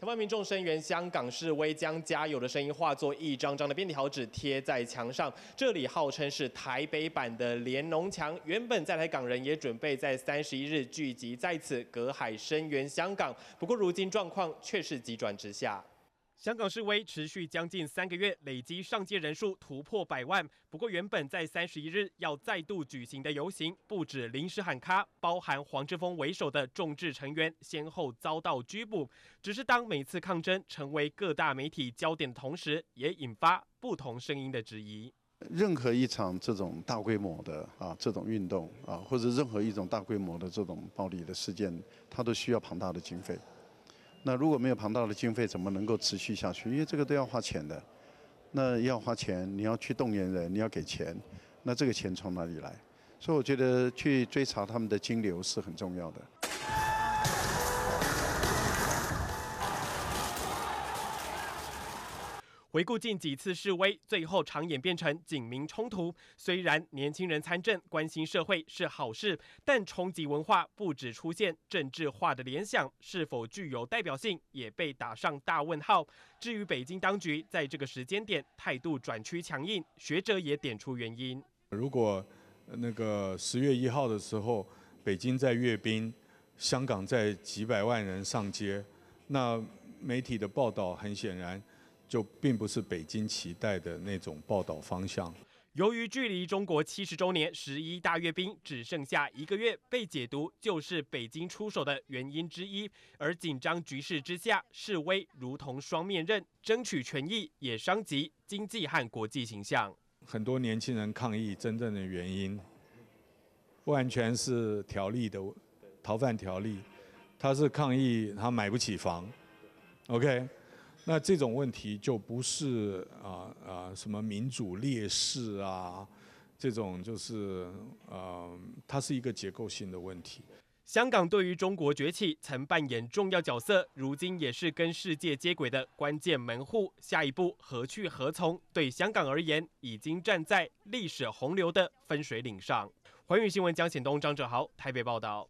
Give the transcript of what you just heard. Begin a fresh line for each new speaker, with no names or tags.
台湾民众声援香港示威，将加油的声音化作一张张的便条纸贴在墙上。这里号称是台北版的联农墙，原本在台港人也准备在三十一日聚集在此，隔海声援香港。不过如今状况却是急转直下。香港示威持续将近三个月，累积上街人数突破百万。不过，原本在三十一日要再度举行的游行，不止临时喊卡，包含黄之锋为首的众志成员先后遭到拘捕。只是当每次抗争成为各大媒体焦点的同时，也引发不同声音的质疑。
任何一场这种大规模的啊这种运动啊，或者任何一种大规模的这种暴力的事件，它都需要庞大的经费。那如果没有庞大的经费，怎么能够持续下去？因为这个都要花钱的，那要花钱，你要去动员人，你要给钱，那这个钱从哪里来？所以我觉得去追查他们的金流是很重要的。
回顾近几次示威，最后常演变成警民冲突。虽然年轻人参政、关心社会是好事，但冲击文化不止出现政治化的联想，是否具有代表性也被打上大问号。至于北京当局在这个时间点态度转趋强硬，学者也点出原因：
如果那个十月一号的时候，北京在阅兵，香港在几百万人上街，那媒体的报道很显然。就并不是北京期待的那种报道方向。
由于距离中国七十周年十一大阅兵只剩下一个月，被解读就是北京出手的原因之一。而紧张局势之下，示威如同双面刃，争取权益也伤及经济和国际形象。
很多年轻人抗议真正的原因，不完全是条例的逃犯条例，他是抗议他买不起房。OK。那这种问题就不是啊啊什么民主劣势啊，这种就是呃，它是一个结构性的问题。
香港对于中国崛起曾扮演重要角色，如今也是跟世界接轨的关键门户。下一步何去何从？对香港而言，已经站在历史洪流的分水岭上。环宇新闻，江显东、张哲豪台北报道。